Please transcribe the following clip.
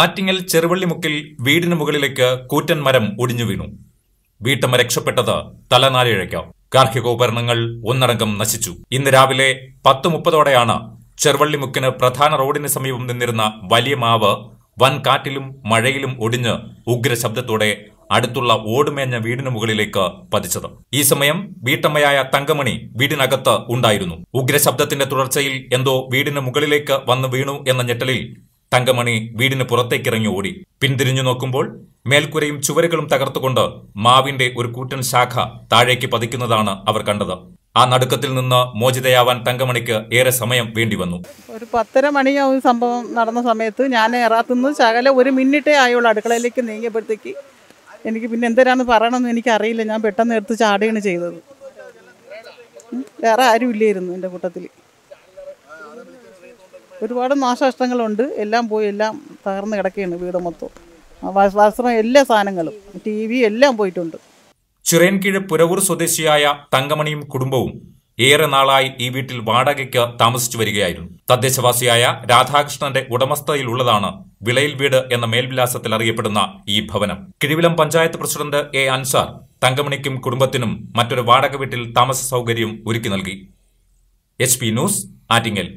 ആറ്റിങ്ങൽ ചെറുവള്ളിമുക്കിൽ വീടിന് മുകളിലേക്ക് കൂറ്റൻ മരം ഒടിഞ്ഞു വീണു വീട്ടമ്മ രക്ഷപ്പെട്ടത് തലനാരിഴയ്ക്ക് ഗാർഹികോപകരണങ്ങൾ ഒന്നടങ്കം നശിച്ചു ഇന്ന് രാവിലെ പത്ത് മുപ്പതോടെയാണ് ചെറുവള്ളിമുക്കിന് പ്രധാന റോഡിന് സമീപം നിന്നിരുന്ന വലിയ മാവ് വൻ കാറ്റിലും മഴയിലും ഒടിഞ്ഞ് ഉഗ്ര അടുത്തുള്ള ഓടുമേഞ്ഞ വീടിന് മുകളിലേക്ക് പതിച്ചത് ഈ സമയം വീട്ടമ്മയായ തങ്കമണി വീടിനകത്ത് ഉണ്ടായിരുന്നു ഉഗ്രശബ്ദത്തിന്റെ തുടർച്ചയിൽ എന്തോ വീടിന് മുകളിലേക്ക് വന്നു വീണു എന്ന ഞെട്ടലിൽ തങ്കമണി വീടിന് പുറത്തേക്കിറങ്ങി ഓടി പിന്തിരിഞ്ഞു നോക്കുമ്പോൾ മേൽക്കുരയും ചുവരുകളും തകർത്തുകൊണ്ട് മാവിന്റെ ഒരു കൂറ്റൻ ശാഖ താഴേക്ക് പതിക്കുന്നതാണ് അവർ കണ്ടത് ആ നടുക്കത്തിൽ നിന്ന് മോചിതയാവാൻ തങ്കമണിക്ക് ഏറെ സമയം വേണ്ടി വന്നു ഒരു പത്തര മണിയാവും സംഭവം നടന്ന സമയത്ത് ഞാൻ എറാത്തുനിന്ന് ശകല ഒരു മിനിറ്റേ ആയുള്ളൂ അടുക്കളയിലേക്ക് നീങ്ങിയപ്പോഴത്തേക്ക് എനിക്ക് പിന്നെ എന്തരാന്ന് പറയണമെന്ന് അറിയില്ല ഞാൻ പെട്ടെന്ന് എടുത്ത് ചാടുകയാണ് ചെയ്തത് വേറെ ആരും ഇല്ലായിരുന്നു എൻ്റെ കൂട്ടത്തിൽ ഒരുപാട് നാശനഷ്ടങ്ങളുണ്ട് എല്ലാം പോയി എല്ലാം തകർന്ന് കിടക്കുകയാണ് വീട് മൊത്തം വസ്ത്രം എല്ലാ സാധനങ്ങളും ടി വി എല്ലാം പോയിട്ടുണ്ട് ചിറയൻകീഴ് പുരവൂർ സ്വദേശിയായ തങ്കമണിയും കുടുംബവും ഏറെ നാളായി ഈ വീട്ടിൽ വാടകയ്ക്ക് താമസിച്ചു വരികയായിരുന്നു തദ്ദേശവാസിയായ രാധാകൃഷ്ണന്റെ ഉടമസ്ഥതയിലുള്ളതാണ് വിളയിൽ വീട് എന്ന മേൽവിലാസത്തിൽ അറിയപ്പെടുന്ന ഈ ഭവനം കിഴിവിലം പഞ്ചായത്ത് പ്രസിഡന്റ് എ അൻസാർ തങ്കമണിക്കും കുടുംബത്തിനും മറ്റൊരു വാടക വീട്ടിൽ താമസ സൗകര്യം ഒരുക്കി നൽകി എച്ച് പി ന്യൂസ് ആറ്റിങ്ങൽ